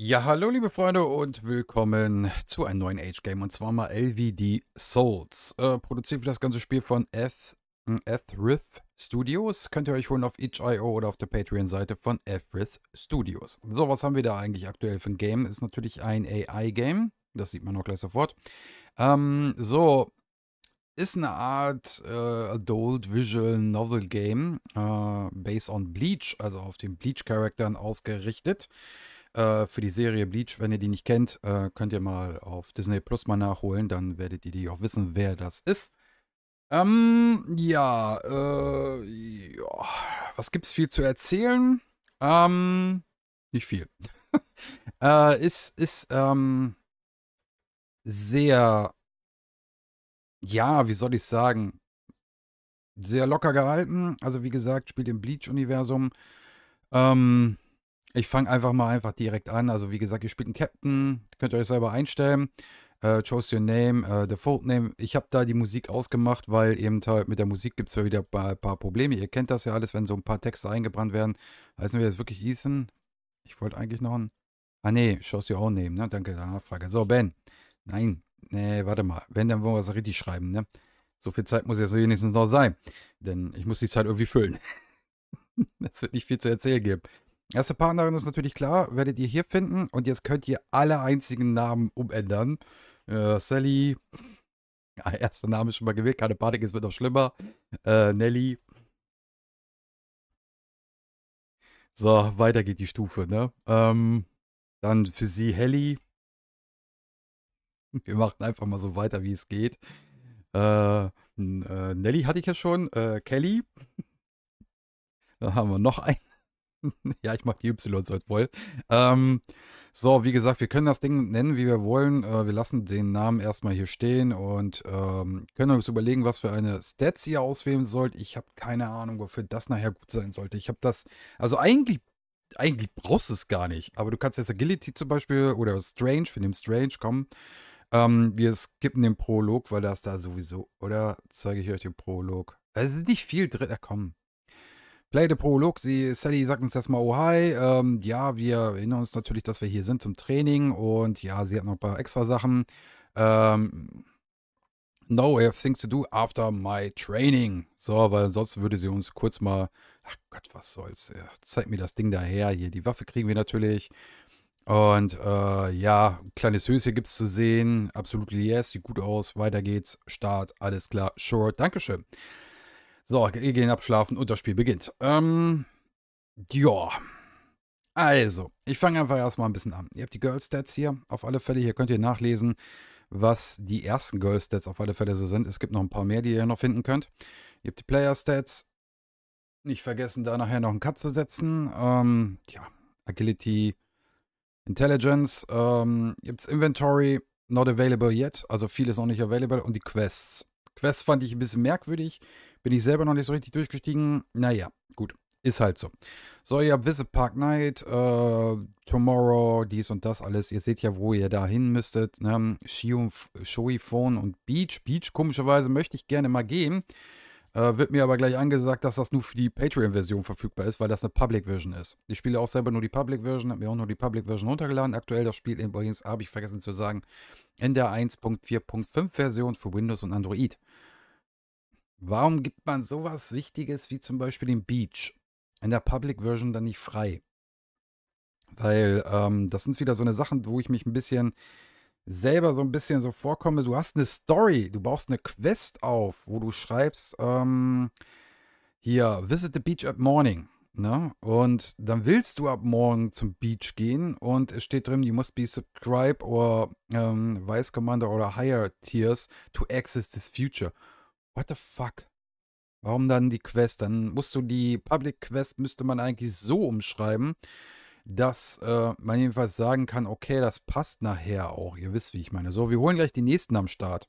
Ja, hallo liebe Freunde und willkommen zu einem neuen Age Game und zwar mal LVD Souls. Äh, produziert wird das ganze Spiel von hm, Ethrith Studios. Könnt ihr euch holen auf itch.io oder auf der Patreon-Seite von Ethrith Studios. So, was haben wir da eigentlich aktuell für ein Game? Ist natürlich ein AI-Game. Das sieht man auch gleich sofort. Ähm, so, ist eine Art äh, Adult Visual Novel Game, äh, based on Bleach, also auf den Bleach-Charakteren ausgerichtet. Äh, für die Serie Bleach. Wenn ihr die nicht kennt, äh, könnt ihr mal auf Disney Plus mal nachholen. Dann werdet ihr die auch wissen, wer das ist. Ähm, ja, äh, ja. was gibt's viel zu erzählen? Ähm, nicht viel. äh, ist, ist, ähm, sehr, ja, wie soll ich sagen, sehr locker gehalten. Also wie gesagt, spielt im Bleach-Universum. Ähm, ich fange einfach mal einfach direkt an. Also wie gesagt, ihr spielt einen Captain, könnt ihr euch selber einstellen. Äh, choose your name, äh, default name. Ich habe da die Musik ausgemacht, weil eben halt mit der Musik gibt es ja wieder ein paar, Probleme. Ihr kennt das ja alles, wenn so ein paar Texte eingebrannt werden. Heißen wir jetzt wirklich Ethan? Ich wollte eigentlich noch einen. Ah nee, choose your own name, ne? Danke der Nachfrage. So, Ben. Nein, nee, warte mal. Wenn, dann wollen wir es richtig schreiben, ne? So viel Zeit muss jetzt wenigstens noch sein. Denn ich muss die Zeit irgendwie füllen. Es wird nicht viel zu erzählen geben. Erste Partnerin ist natürlich klar, werdet ihr hier finden. Und jetzt könnt ihr alle einzigen Namen umändern. Äh, Sally, ja, erster Name ist schon mal gewählt, keine Panik, es wird noch schlimmer. Äh, Nelly. So, weiter geht die Stufe, ne? Ähm, dann für sie Helly. Wir machen einfach mal so weiter, wie es geht. Äh, äh Nelly hatte ich ja schon. Äh, Kelly. Dann haben wir noch einen. ja, ich mache die Y so voll. Ähm, so, wie gesagt, wir können das Ding nennen, wie wir wollen. Äh, wir lassen den Namen erstmal hier stehen und ähm, können uns überlegen, was für eine Stats ihr auswählen sollt. Ich habe keine Ahnung, wofür das nachher gut sein sollte. Ich habe das, also eigentlich, eigentlich brauchst du es gar nicht. Aber du kannst jetzt Agility zum Beispiel oder Strange, wir nehmen Strange, komm. Ähm, wir skippen den Prolog, weil das da sowieso, oder zeige ich euch den Prolog. Es Also nicht viel drin, ja, komm, Play the Prolog. Sie, Sally sagt uns erstmal Oh hi. Ähm, ja, wir erinnern uns natürlich, dass wir hier sind zum Training und ja, sie hat noch ein paar extra Sachen. Ähm, no, I have things to do after my training. So, weil sonst würde sie uns kurz mal. Ach Gott, was soll's. Ja, zeig mir das Ding daher. Hier, die Waffe kriegen wir natürlich. Und äh, ja, kleines Höschen gibt's zu sehen. Absolut yes, sieht gut aus. Weiter geht's. Start, alles klar. Sure, Dankeschön. So, wir gehen abschlafen und das Spiel beginnt. Ähm, ja. Also, ich fange einfach erstmal ein bisschen an. Ihr habt die Girl Stats hier auf alle Fälle. Hier könnt ihr nachlesen, was die ersten Girl Stats auf alle Fälle so sind. Es gibt noch ein paar mehr, die ihr noch finden könnt. Ihr habt die Player Stats. Nicht vergessen, da nachher noch einen Cut zu setzen. Ähm, ja, Agility, Intelligence. Ähm, gibt's Inventory, not available yet. Also vieles auch nicht available. Und die Quests. Quests fand ich ein bisschen merkwürdig. Bin ich selber noch nicht so richtig durchgestiegen. Naja, gut. Ist halt so. So, ihr habt Visit Park Night, äh, Tomorrow, dies und das alles. Ihr seht ja, wo ihr da hin müsstet. Ne? Shoei Phone und Beach. Beach, komischerweise, möchte ich gerne mal gehen. Äh, wird mir aber gleich angesagt, dass das nur für die Patreon-Version verfügbar ist, weil das eine Public Version ist. Ich spiele auch selber nur die Public Version, habe mir auch nur die Public Version runtergeladen. Aktuell das Spiel übrigens, habe ich vergessen zu sagen, in der 1.4.5 Version für Windows und Android. Warum gibt man sowas Wichtiges wie zum Beispiel den Beach in der Public Version dann nicht frei? Weil ähm, das sind wieder so eine Sachen, wo ich mich ein bisschen selber so ein bisschen so vorkomme. Du hast eine Story, du baust eine Quest auf, wo du schreibst, ähm, hier, visit the beach at morning. Ne? Und dann willst du ab morgen zum Beach gehen und es steht drin, you must be subscribed or ähm, Vice Commander oder higher tiers to access this future. What the fuck? Warum dann die Quest? Dann musst du die Public Quest, müsste man eigentlich so umschreiben, dass äh, man jedenfalls sagen kann, okay, das passt nachher auch. Ihr wisst, wie ich meine. So, wir holen gleich die nächsten am Start.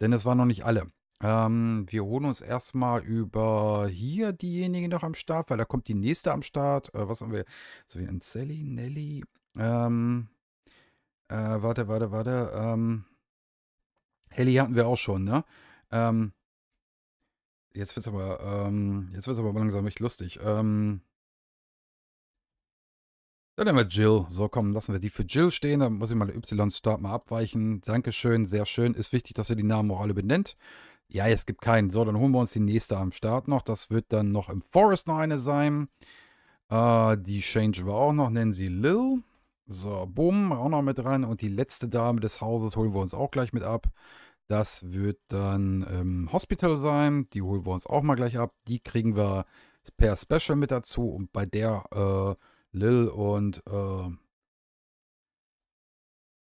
Denn es waren noch nicht alle. Ähm, wir holen uns erstmal über hier diejenigen noch am Start, weil da kommt die nächste am Start. Äh, was haben wir? So wie ein Sally, Nelly. Ähm, äh, warte, warte, warte. Ähm, Helly hatten wir auch schon, ne? Ähm, Jetzt wird's aber, ähm, jetzt wird's aber langsam echt lustig. Ähm, dann nehmen wir Jill. So, komm, lassen wir die für Jill stehen. Dann muss ich mal der Y-Start mal abweichen. Dankeschön, sehr schön. Ist wichtig, dass ihr die Namen auch alle benennt. Ja, es gibt keinen. So, dann holen wir uns die nächste am Start noch. Das wird dann noch im Forest noch eine sein. Äh, die Change war auch noch. Nennen sie Lil. So, bumm, auch noch mit rein. Und die letzte Dame des Hauses holen wir uns auch gleich mit ab. Das wird dann ähm, Hospital sein. Die holen wir uns auch mal gleich ab. Die kriegen wir per Special mit dazu. Und bei der äh, Lil und äh,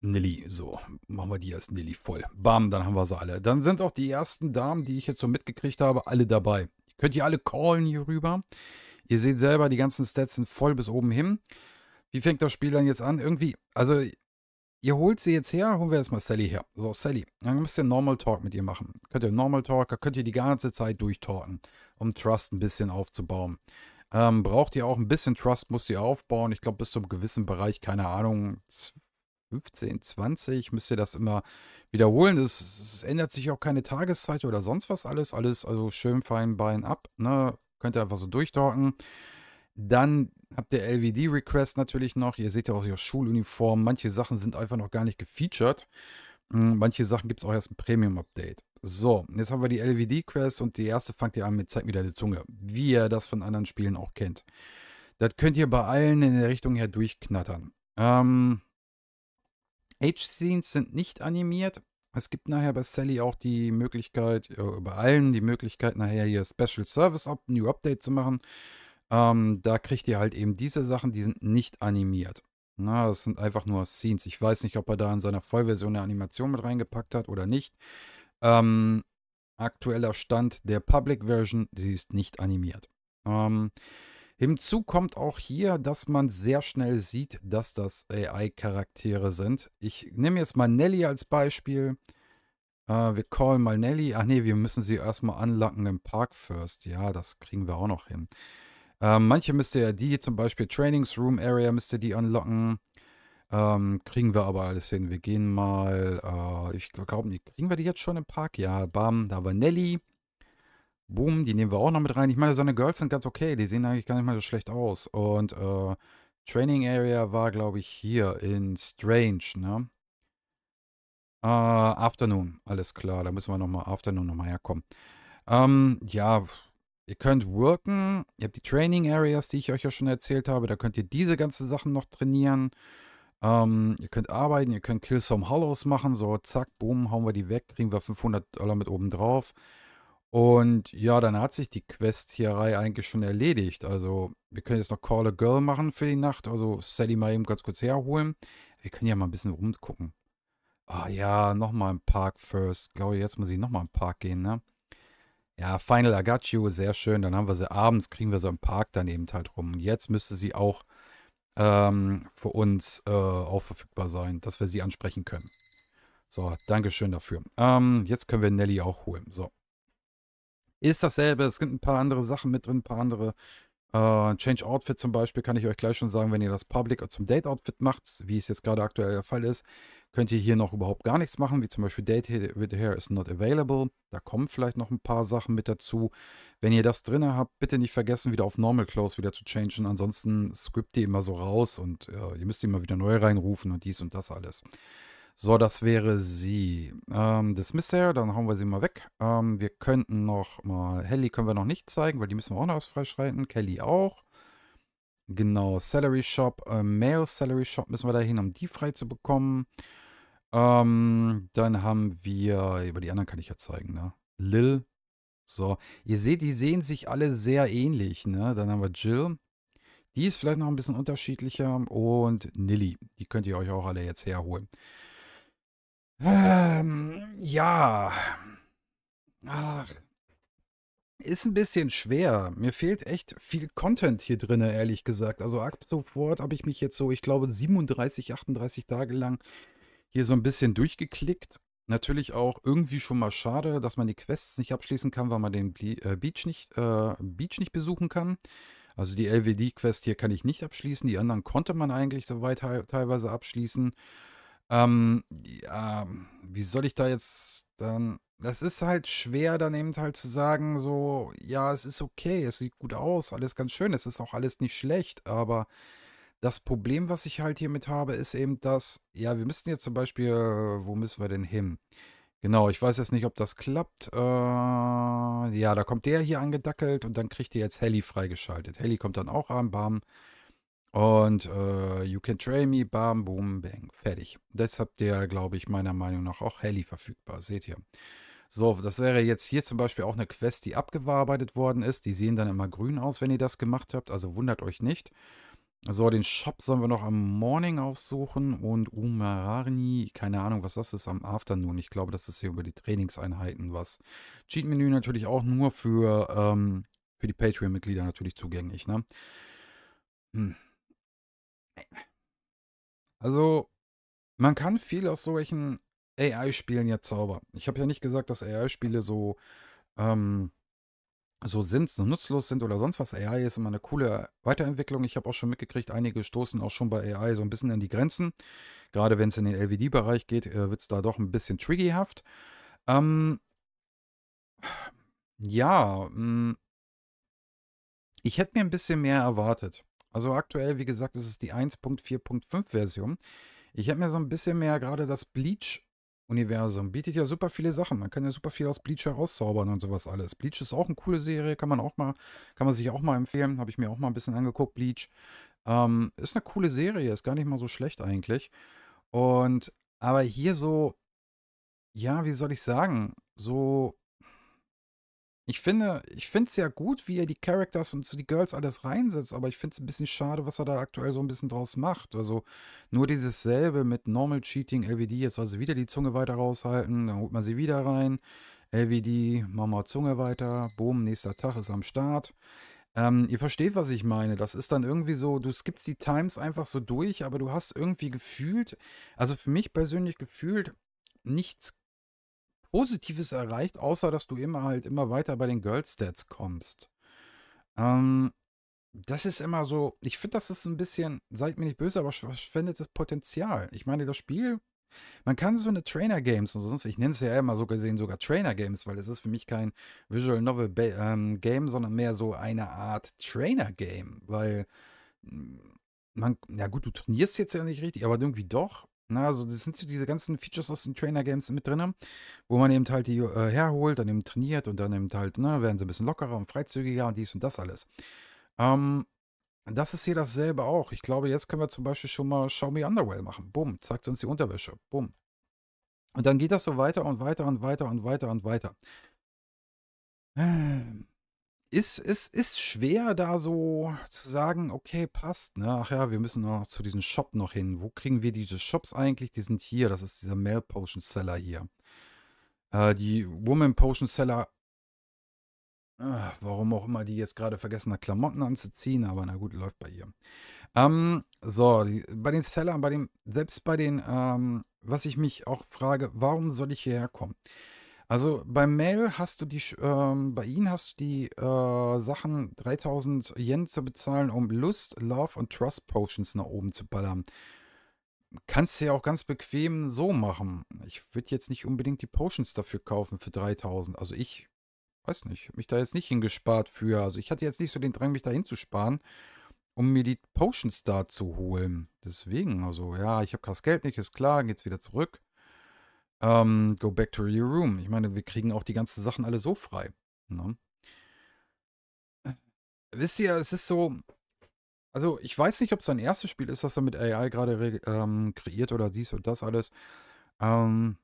Nilly. So, machen wir die als Nilly voll. Bam, dann haben wir sie alle. Dann sind auch die ersten Damen, die ich jetzt so mitgekriegt habe, alle dabei. Ihr könnt ihr alle callen hier rüber. Ihr seht selber, die ganzen Stats sind voll bis oben hin. Wie fängt das Spiel dann jetzt an? Irgendwie, also ihr holt sie jetzt her, holen wir jetzt mal Sally her. So, Sally, dann müsst ihr Normal Talk mit ihr machen. Könnt ihr Normal Talk, da könnt ihr die ganze Zeit durchtalken, um Trust ein bisschen aufzubauen. Ähm, braucht ihr auch ein bisschen Trust, müsst ihr aufbauen. Ich glaube, bis zum gewissen Bereich, keine Ahnung, 15, 20, müsst ihr das immer wiederholen. Es, ändert sich auch keine Tageszeit oder sonst was alles. Alles also schön fein Bein ab. Ne? Könnt ihr einfach so durchtalken. Dann habt ihr LVD-Request natürlich noch. Ihr seht ja auch die Schuluniform. Manche Sachen sind einfach noch gar nicht gefeatured. Hm, manche Sachen gibt es auch erst ein Premium-Update. So, jetzt haben wir die LVD-Quest und die erste fangt ihr an mit Zeig mir deine Zunge, wie ihr das von anderen Spielen auch kennt. Das könnt ihr bei allen in der Richtung her durchknattern. Ähm, Age-Scenes sind nicht animiert. Es gibt nachher bei Sally auch die Möglichkeit, äh, bei allen die Möglichkeit, nachher hier Special Service Up, New Update zu machen. Ähm, da kriegt ihr halt eben diese Sachen, die sind nicht animiert. Na, das sind einfach nur Scenes. Ich weiß nicht, ob er da in seiner Vollversion eine Animation mit reingepackt hat oder nicht. Ähm, aktueller Stand der Public Version, die ist nicht animiert. Ähm, hinzu kommt auch hier, dass man sehr schnell sieht, dass das AI-Charaktere sind. Ich nehme jetzt mal Nelly als Beispiel. Äh, wir callen mal Nelly. Ach nee, wir müssen sie erstmal anlacken im Park First. Ja, das kriegen wir auch noch hin. Ähm, manche müsst ihr ja die zum Beispiel Trainingsroom Area müsst ihr die anlocken. Ähm, kriegen wir aber alles hin. Wir gehen mal, äh, ich glaube, nicht, kriegen wir die jetzt schon im Park? Ja, bam, da war Nelly. Boom, die nehmen wir auch noch mit rein. Ich meine, seine Girls sind ganz okay. Die sehen eigentlich gar nicht mal so schlecht aus. Und äh, Training Area war, glaube ich, hier in Strange, ne? Äh, Afternoon, alles klar. Da müssen wir nochmal Afternoon nochmal herkommen. Ähm, ja, Ihr könnt worken, ihr habt die Training Areas, die ich euch ja schon erzählt habe, da könnt ihr diese ganzen Sachen noch trainieren. Ähm, ihr könnt arbeiten, ihr könnt Kill Some Hollows machen, so zack, boom, hauen wir die weg, kriegen wir 500 Dollar mit oben drauf. Und ja, dann hat sich die Quest-Hierei eigentlich schon erledigt. Also, wir können jetzt noch Call a Girl machen für die Nacht. Also, Sally mal eben ganz kurz herholen. Wir können ja mal ein bisschen rumgucken. Ah oh, ja, nochmal im Park first. Ich glaube, jetzt muss ich nochmal im Park gehen, ne? Ja, Final Agaccio, sehr schön. Dann haben wir sie abends, kriegen wir sie im Park daneben halt rum. Und jetzt müsste sie auch ähm, für uns äh, auch verfügbar sein, dass wir sie ansprechen können. So, Dankeschön dafür. Ähm, jetzt können wir Nelly auch holen. So. Ist dasselbe. Es gibt ein paar andere Sachen mit drin, ein paar andere Uh, Change Outfit zum Beispiel kann ich euch gleich schon sagen, wenn ihr das Public zum Date Outfit macht, wie es jetzt gerade aktuell der Fall ist, könnt ihr hier noch überhaupt gar nichts machen, wie zum Beispiel Date with Hair is not available. Da kommen vielleicht noch ein paar Sachen mit dazu. Wenn ihr das drin habt, bitte nicht vergessen, wieder auf Normal Clothes wieder zu changen. Ansonsten script ihr immer so raus und uh, ihr müsst immer wieder neu reinrufen und dies und das alles. So, das wäre sie. Ähm, Dismissair, dann hauen wir sie mal weg. Ähm, wir könnten noch mal. Helly können wir noch nicht zeigen, weil die müssen wir auch noch was freischreiten. Kelly auch. Genau, Salary Shop, äh, Male Salary Shop müssen wir dahin, um die frei zu bekommen. Ähm, dann haben wir, über die anderen kann ich ja zeigen, ne? Lil. So, ihr seht, die sehen sich alle sehr ähnlich, ne? Dann haben wir Jill. Die ist vielleicht noch ein bisschen unterschiedlicher. Und Nilly. Die könnt ihr euch auch alle jetzt herholen. Ähm, ja. Ach. Ist ein bisschen schwer. Mir fehlt echt viel Content hier drin, ehrlich gesagt. Also ab sofort habe ich mich jetzt so, ich glaube, 37, 38 Tage lang hier so ein bisschen durchgeklickt. Natürlich auch irgendwie schon mal schade, dass man die Quests nicht abschließen kann, weil man den äh, Beach, nicht, äh, Beach nicht besuchen kann. Also die LWD-Quest hier kann ich nicht abschließen. Die anderen konnte man eigentlich soweit teilweise abschließen. Ähm, ja, wie soll ich da jetzt dann. Das ist halt schwer, dann eben halt zu sagen, so, ja, es ist okay, es sieht gut aus, alles ganz schön, es ist auch alles nicht schlecht, aber das Problem, was ich halt hiermit habe, ist eben, dass, ja, wir müssen jetzt zum Beispiel, äh, wo müssen wir denn hin? Genau, ich weiß jetzt nicht, ob das klappt. Äh, ja, da kommt der hier angedackelt und dann kriegt ihr jetzt Heli freigeschaltet. Heli kommt dann auch an, bam. Und äh, You Can Train Me, Bam, Boom, Bang. Fertig. Deshalb der, glaube ich, meiner Meinung nach auch Heli verfügbar. Seht ihr. So, das wäre jetzt hier zum Beispiel auch eine Quest, die abgearbeitet worden ist. Die sehen dann immer grün aus, wenn ihr das gemacht habt. Also wundert euch nicht. So, den Shop sollen wir noch am Morning aufsuchen und Umarani, keine Ahnung, was das ist, am Afternoon. Ich glaube, das ist hier über die Trainingseinheiten was. Cheat-Menü natürlich auch nur für, ähm, für die Patreon-Mitglieder natürlich zugänglich, ne? Hm. Also, man kann viel aus solchen AI-Spielen ja zaubern. Ich habe ja nicht gesagt, dass AI-Spiele so, ähm, so sind, so nutzlos sind oder sonst was. AI ist immer eine coole Weiterentwicklung. Ich habe auch schon mitgekriegt, einige stoßen auch schon bei AI so ein bisschen an die Grenzen. Gerade wenn es in den LVD-Bereich geht, äh, wird es da doch ein bisschen triggerhaft. Ähm, ja, mh, mm, ich hätte mir ein bisschen mehr erwartet. Also aktuell, wie gesagt, ist es die 1.4.5 Version. Ich habe mir so ein bisschen mehr gerade das Bleach-Universum. Bietet ja super viele Sachen. Man kann ja super viel aus Bleach herauszaubern und sowas alles. Bleach ist auch eine coole Serie, kann man auch mal, kann man sich auch mal empfehlen. Habe ich mir auch mal ein bisschen angeguckt, Bleach. Ähm, ist eine coole Serie, ist gar nicht mal so schlecht eigentlich. Und aber hier so, ja, wie soll ich sagen, so ich finde, ich finde es ja gut, wie er die Characters und so die Girls alles reinsetzt, aber ich finde es ein bisschen schade, was er da aktuell so ein bisschen draus macht. Also nur dieses selbe mit Normal Cheating, LVD, jetzt soll sie wieder die Zunge weiter raushalten, dann holt man sie wieder rein. LVD, Mama Zunge weiter, boom, nächster Tag ist am Start. Ähm, ihr versteht, was ich meine. Das ist dann irgendwie so, du skippst die Times einfach so durch, aber du hast irgendwie gefühlt, also für mich persönlich gefühlt, nichts Positives erreicht, außer dass du immer halt immer weiter bei den Girl Stats kommst. Ähm, das ist immer so, ich finde, das ist ein bisschen, seid mir nicht böse, aber verschwendet das Potenzial. Ich meine, das Spiel, man kann so eine Trainer Games und sonst, ich nenne es ja immer so gesehen sogar Trainer Games, weil es ist für mich kein Visual Novel ähm, Game, sondern mehr so eine Art Trainer Game, weil hm, man, ja gut, du trainierst jetzt ja nicht richtig, aber irgendwie doch. Na, ne, also das sind so diese ganzen Features aus den Trainer-Games mit drin, wo man eben halt die äh, herholt, dann eben trainiert und dann eben halt, ne, werden sie ein bisschen lockerer und freizügiger und dies und das alles. Ähm, das ist hier dasselbe auch. Ich glaube, jetzt können wir zum Beispiel schon mal Show Me Underwell machen. Bumm, zeigt uns die Unterwäsche. Bumm. Und dann geht das so weiter und weiter und weiter und weiter und weiter. Ähm ist, ist, ist schwer, da so zu sagen, okay, passt, ne? Ach ja, wir müssen noch zu diesem Shop noch hin. Wo kriegen wir diese Shops eigentlich? Die sind hier, das ist dieser Male Potion Seller hier. Äh, die Woman Potion Seller, äh, warum auch immer die jetzt gerade vergessen hat, Klamotten anzuziehen, aber na gut, läuft bei ihr. Ähm, so, die, bei den Sellern, bei dem, selbst bei den, ähm, was ich mich auch frage, warum soll ich hierher kommen? Also bei Mail hast du die, ähm, bei ihnen hast du die äh, Sachen 3000 Yen zu bezahlen, um Lust, Love und Trust Potions nach oben zu ballern. Kannst du ja auch ganz bequem so machen. Ich würde jetzt nicht unbedingt die Potions dafür kaufen für 3000. Also ich weiß nicht, hab mich da jetzt nicht hingespart für. Also ich hatte jetzt nicht so den Drang, mich da hinzusparen, um mir die Potions da zu holen. Deswegen, also ja, ich habe das Geld nicht, ist klar, geht's wieder zurück. Ähm, go back to your room. Ich meine, wir kriegen auch die ganzen Sachen alle so frei. Ne? Äh, wisst ihr, es ist so. Also, ich weiß nicht, ob es sein erstes Spiel ist, das er mit AI gerade ähm, kreiert oder dies und das alles. Ähm,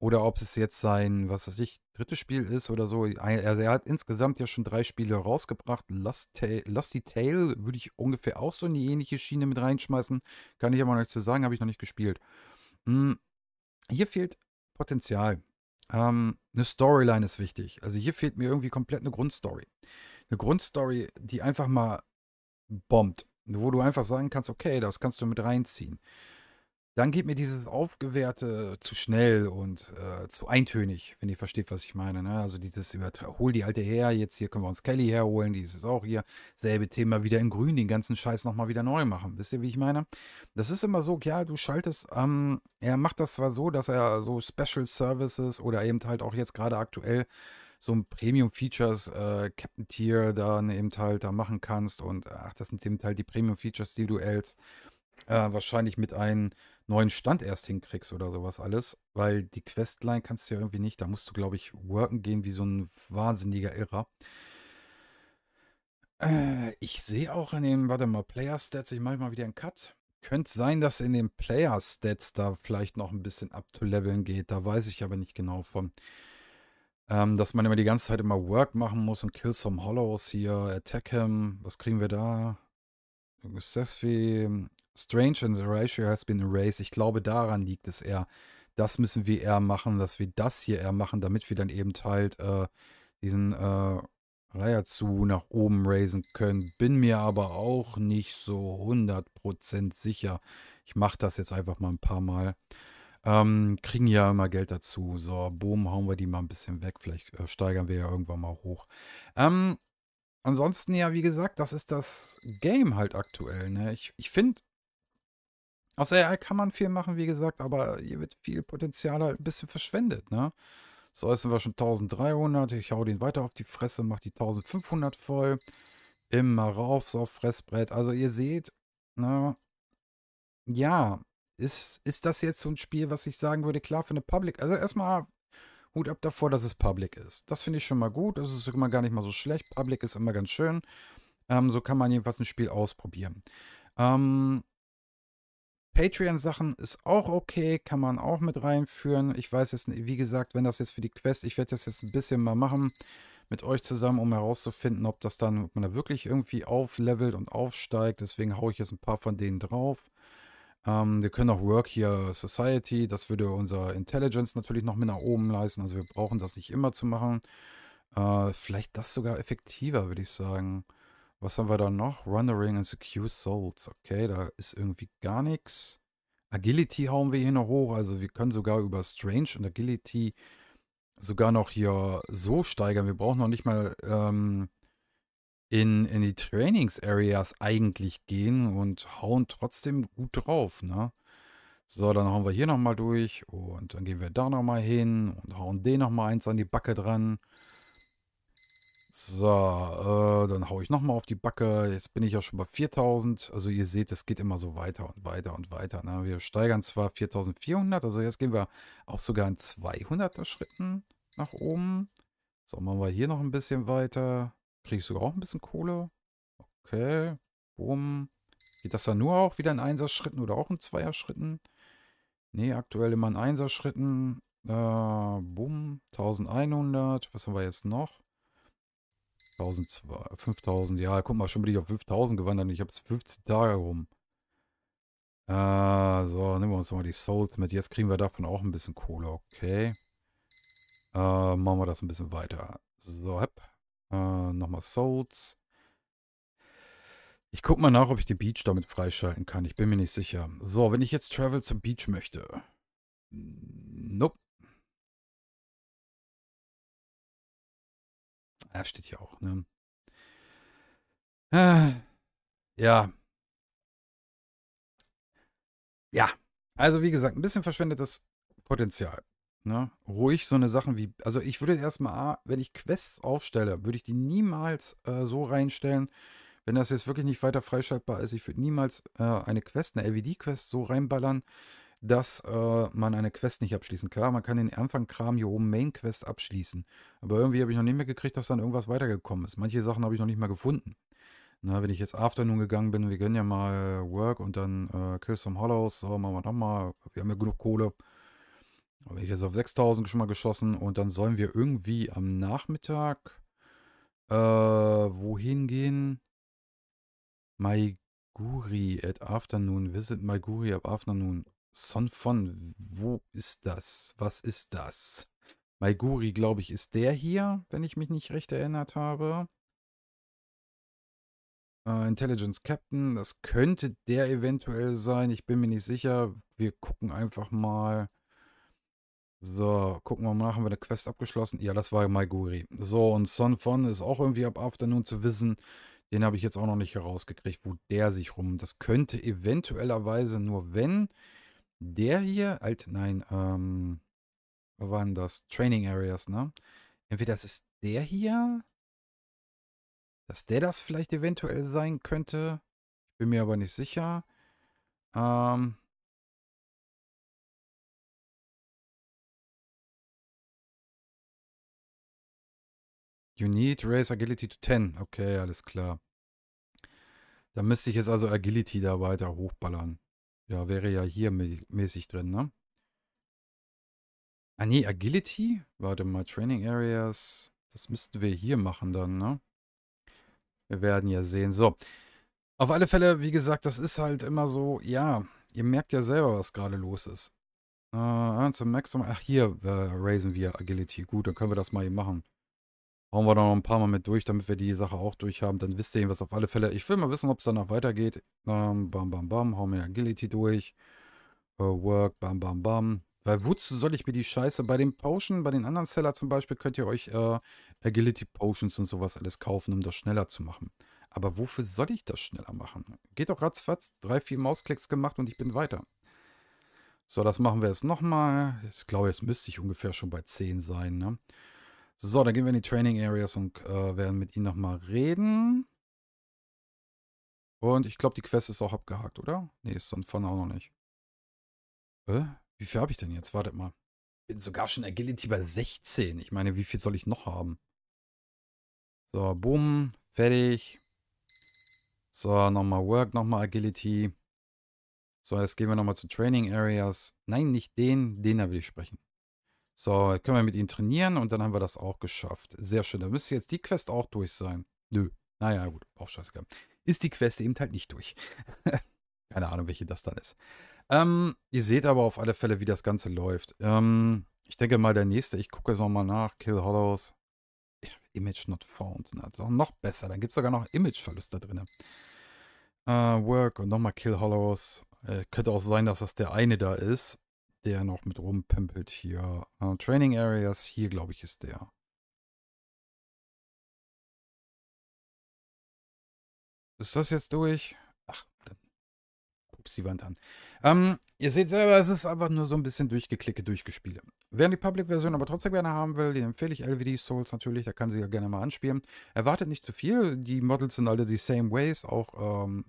oder ob es jetzt sein, was weiß ich, drittes Spiel ist oder so. Also er hat insgesamt ja schon drei Spiele rausgebracht. Lusty Tail würde ich ungefähr auch so in die ähnliche Schiene mit reinschmeißen. Kann ich aber noch nichts zu sagen, habe ich noch nicht gespielt. Hm hier fehlt Potenzial. Ähm, eine Storyline ist wichtig. Also hier fehlt mir irgendwie komplett eine Grundstory. Eine Grundstory, die einfach mal bombt. Wo du einfach sagen kannst, okay, das kannst du mit reinziehen dann geht mir dieses Aufgewehrte zu schnell und äh, zu eintönig, wenn ihr versteht, was ich meine. Ne? Also dieses Übertra hol die alte her, jetzt hier können wir uns Kelly herholen, die ist auch hier. Selbe Thema wieder in grün, den ganzen Scheiß nochmal wieder neu machen. Wisst ihr, wie ich meine? Das ist immer so, ja, du schaltest, ähm, er macht das zwar so, dass er so Special Services oder eben halt auch jetzt gerade aktuell so ein Premium Features äh, Captain Tier dann eben halt da machen kannst und ach, das sind eben halt die Premium Features, die du hältst äh, wahrscheinlich mit einem neuen Stand erst hinkriegst oder sowas alles, weil die Questline kannst du ja irgendwie nicht, da musst du, glaube ich, worken gehen wie so ein wahnsinniger Irrer. Äh, ich sehe auch in den, warte mal, Player Stats, ich mache mal wieder einen Cut. Könnte sein, dass in den Player Stats da vielleicht noch ein bisschen abzuleveln geht, da weiß ich aber nicht genau von. Ähm, dass man immer die ganze Zeit immer Work machen muss und Kill some Hollows hier, Attack him, was kriegen wir da? Seth wie ähm, Strange and the Ratio has been erased. Ich glaube, daran liegt es eher. Das müssen wir eher machen, dass wir das hier eher machen, damit wir dann eben halt äh, diesen äh, Reiher zu nach oben raisen können. Bin mir aber auch nicht so 100% sicher. Ich mache das jetzt einfach mal ein paar Mal. Ähm, kriegen ja immer Geld dazu. So, Boom, hauen wir die mal ein bisschen weg. Vielleicht äh, steigern wir ja irgendwann mal hoch. Ähm, ansonsten ja, wie gesagt, das ist das Game halt aktuell. Ne? Ich, ich finde, aus AI kann man viel machen, wie gesagt, aber hier wird viel Potenzial halt ein bisschen verschwendet. Ne? So, jetzt sind wir schon 1300. Ich hau den weiter auf die Fresse, mach die 1500 voll. Immer rauf, so auf Fressbrett. Also ihr seht, ne? Ja, ist, ist das jetzt so ein Spiel, was ich sagen würde, klar für eine Public. Also erstmal Hut ab davor, dass es public ist. Das finde ich schon mal gut. Das ist immer gar nicht mal so schlecht. Public ist immer ganz schön. Ähm, so kann man jedenfalls ein Spiel ausprobieren. Ähm, Patreon-Sachen ist auch okay, kann man auch mit reinführen. Ich weiß jetzt, wie gesagt, wenn das jetzt für die Quest, ich werde das jetzt ein bisschen mal machen mit euch zusammen, um herauszufinden, ob das dann, ob man da wirklich irgendwie auflevelt und aufsteigt. Deswegen haue ich jetzt ein paar von denen drauf. Ähm, wir können auch Work hier Society, das würde unser Intelligence natürlich noch mit nach oben leisten. Also wir brauchen das nicht immer zu machen. Äh, vielleicht das sogar effektiver, würde ich sagen. Was haben wir da noch? Wandering and Secure Souls. Okay, da ist irgendwie gar nichts. Agility hauen wir hier noch hoch. Also wir können sogar über Strange und Agility sogar noch hier so steigern. Wir brauchen noch nicht mal ähm, in, in die Trainings-Areas eigentlich gehen und hauen trotzdem gut drauf, ne? So, dann hauen wir hier nochmal durch und dann gehen wir da nochmal hin und hauen den nochmal eins an die Backe dran. So, äh, dann haue ich nochmal auf die Backe. Jetzt bin ich ja schon bei 4000. Also ihr seht, es geht immer so weiter und weiter und weiter. Ne? Wir steigern zwar 4400, also jetzt gehen wir auch sogar in 200er Schritten nach oben. So, machen wir hier noch ein bisschen weiter. Kriege ich sogar auch ein bisschen Kohle. Okay. Boom. Geht das dann nur auch wieder in Einserschritten oder auch in Zweierschritten? Ne, aktuell immer in Einserschritten. Äh, bumm. 1100. Was haben wir jetzt noch? 1200, 5000. Ja, guck mal, schon bin ich auf 5000 gewandert ich habe es 15 Tage rum. Äh, so, nehmen wir uns mal die Souls mit. Jetzt kriegen wir davon auch ein bisschen Kohle. Okay. Äh, machen wir das ein bisschen weiter. So, hep. Äh, nochmal Souls. Ich guck mal nach, ob ich die Beach damit freischalten kann. Ich bin mir nicht sicher. So, wenn ich jetzt Travel zum Beach möchte. Nope. Ja, steht hier auch, ne? Äh, ja. Ja. Also, wie gesagt, ein bisschen verschwendetes Potenzial. Ne? Ruhig so eine Sachen wie, also ich würde erstmal, wenn ich Quests aufstelle, würde ich die niemals äh, so reinstellen, wenn das jetzt wirklich nicht weiter freischaltbar ist. Ich würde niemals äh, eine Quest, eine LVD-Quest so reinballern, dass äh, man eine Quest nicht abschließen. Klar, man kann den Anfang-Kram hier oben Main-Quest abschließen. Aber irgendwie habe ich noch nicht mehr gekriegt, dass dann irgendwas weitergekommen ist. Manche Sachen habe ich noch nicht mal gefunden. Na, wenn ich jetzt Afternoon gegangen bin, wir gönnen ja mal äh, Work und dann äh, Kills from Hollows, so machen wir nochmal, wir haben ja genug Kohle, habe ich jetzt auf 6000 schon mal geschossen und dann sollen wir irgendwie am Nachmittag äh, wohin gehen? Maiguri at afternoon. Visit Maiguri at afternoon. Son von, wo ist das? Was ist das? Maiguri, glaube ich, ist der hier, wenn ich mich nicht recht erinnert habe. Äh, Intelligence Captain, das könnte der eventuell sein. Ich bin mir nicht sicher. Wir gucken einfach mal. So, gucken wir mal nach. Haben wir eine Quest abgeschlossen? Ja, das war Maiguri. So, und Son Fon ist auch irgendwie ab Afternoon zu wissen. Den habe ich jetzt auch noch nicht herausgekriegt, wo der sich rum. Das könnte eventuellerweise nur, wenn der hier, alt, nein, ähm, wo waren das? Training Areas, ne? Entweder das ist der hier, dass der das vielleicht eventuell sein könnte. Ich bin mir aber nicht sicher. Ähm, You need Raise Agility to 10. Okay, alles klar. Da müsste ich jetzt also Agility da weiter hochballern. Ja, wäre ja hier mä mäßig drin, ne? Ah nee, Agility? Warte mal, Training Areas. Das müssten wir hier machen dann, ne? Wir werden ja sehen. So. Auf alle Fälle, wie gesagt, das ist halt immer so, ja, ihr merkt ja selber, was gerade los ist. Äh, äh zum Maximum. Ach, hier äh, raisen wir Agility. Gut, dann können wir das mal hier machen hauen wir da noch ein paar Mal mit durch, damit wir die Sache auch durch haben. Dann wisst ihr was auf alle Fälle. Ich will mal wissen, ob es danach weitergeht. Ähm, bam, bam, bam. Hauen wir Agility durch. Äh, work, bam, bam, bam. Weil wozu soll ich mir die Scheiße? Bei den Potions, bei den anderen Seller zum Beispiel, könnt ihr euch äh, Agility Potions und sowas alles kaufen, um das schneller zu machen. Aber wofür soll ich das schneller machen? Geht doch ratzfatz. Drei, vier Mausklicks gemacht und ich bin weiter. So, das machen wir jetzt nochmal. Ich glaube, jetzt müsste ich ungefähr schon bei 10 sein, ne? So, dann gehen wir in die Training Areas und äh, werden mit ihnen nochmal reden. Und ich glaube, die Quest ist auch abgehakt, oder? Nee, ist dann von auch noch nicht. Äh? Wie viel habe ich denn jetzt? Wartet mal. Bin sogar schon Agility bei 16. Ich meine, wie viel soll ich noch haben? So, boom, Fertig. So, nochmal Work, nochmal Agility. So, jetzt gehen wir nochmal zu Training Areas. Nein, nicht den. Den da will ich sprechen. So, können wir mit ihnen trainieren und dann haben wir das auch geschafft. Sehr schön. Da müsste jetzt die Quest auch durch sein. Nö. Naja, gut. Auch scheißegal. Ist die Quest eben halt nicht durch. Keine Ahnung, welche das dann ist. Ähm, ihr seht aber auf alle Fälle, wie das Ganze läuft. Ähm, ich denke mal, der nächste, ich gucke jetzt nochmal nach. Kill Hollows. Image not found. Na, das ist auch noch besser. Dann gibt es sogar noch Imageverlust da drin. Uh, äh, work und nochmal Kill Hollows. Äh, könnte auch sein, dass das der eine da ist der noch mit rumpimpelt hier. Uh, Training Areas, hier glaube ich ist der. Ist das jetzt durch? Ach, dann pups die Wand an. Ähm, ihr seht selber, es ist einfach nur so ein bisschen durchgeklicke, durchgespiele. Wer die Public-Version aber trotzdem gerne haben will, den empfehle ich LVD Souls natürlich, da kann sie ja gerne mal anspielen. Erwartet nicht zu viel, die Models sind alle die same ways, auch ähm,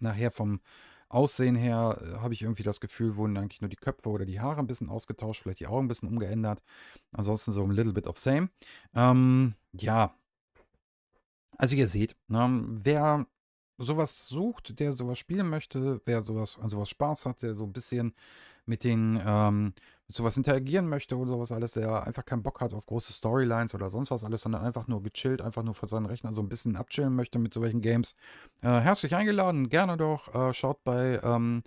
nachher vom Aussehen her äh, habe ich irgendwie das Gefühl, wurden eigentlich nur die Köpfe oder die Haare ein bisschen ausgetauscht, vielleicht die Augen ein bisschen umgeändert. Ansonsten so ein little bit of same. Ähm, ja. Also ihr seht, ne, wer sowas sucht, der sowas spielen möchte, wer sowas an sowas Spaß hat, der so ein bisschen mit den ähm, sowas interagieren möchte oder sowas alles, der einfach keinen Bock hat auf große Storylines oder sonst was alles, sondern einfach nur gechillt, einfach nur vor seinen Rechnern so ein bisschen abchillen möchte mit solchen Games, äh, herzlich eingeladen, gerne doch. Äh, schaut bei ähm,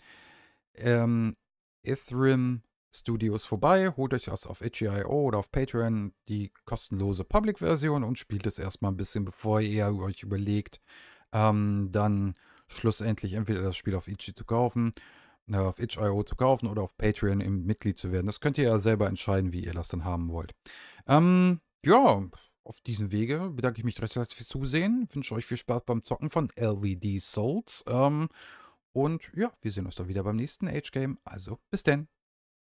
ähm, Ithrim Studios vorbei, holt euch das auf itch.io oder auf Patreon, die kostenlose Public-Version und spielt es erstmal ein bisschen, bevor ihr euch überlegt, ähm, dann schlussendlich entweder das Spiel auf itch.io zu kaufen äh, auf itch.io zu kaufen oder auf Patreon im Mitglied zu werden. Das könnt ihr ja selber entscheiden, wie ihr das dann haben wollt. Ähm, ja, auf diesem Wege bedanke ich mich recht herzlich fürs Zusehen. Wünsche euch viel Spaß beim Zocken von LVD e Souls. Ähm, und ja, wir sehen uns dann wieder beim nächsten Age Game. Also bis denn.